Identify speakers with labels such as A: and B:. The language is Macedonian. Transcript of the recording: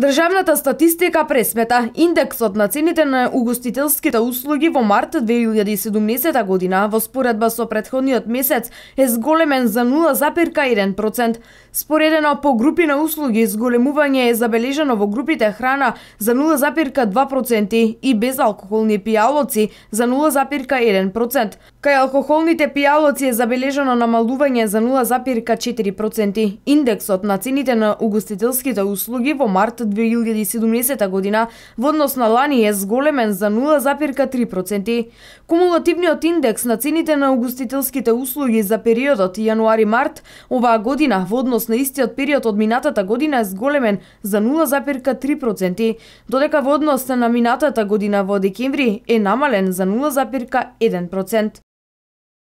A: Државната статистика пресмета индексот на цените на угостителските услуги во март 2017 година во споредба со претходниот месец е зголемен за 0,1%. Споредено по групи на услуги зголемување е забележано во групите храна за 0,2% и безалкохолни пијалоци за 0,1%. Кај алкохолните пијалоци е забележано намалување за 0,4%. Индексот на цените на угостителските услуги во март 2017 година во однос на лани е зголемен за 0,3%. Кумулативниот индекс на цените на угостителските услуги за периодот јануари-март оваа година во однос на истиот период од минатата година е зголемен за 0,3%, додека во однос на минатата година во декември е намален за 0,1%.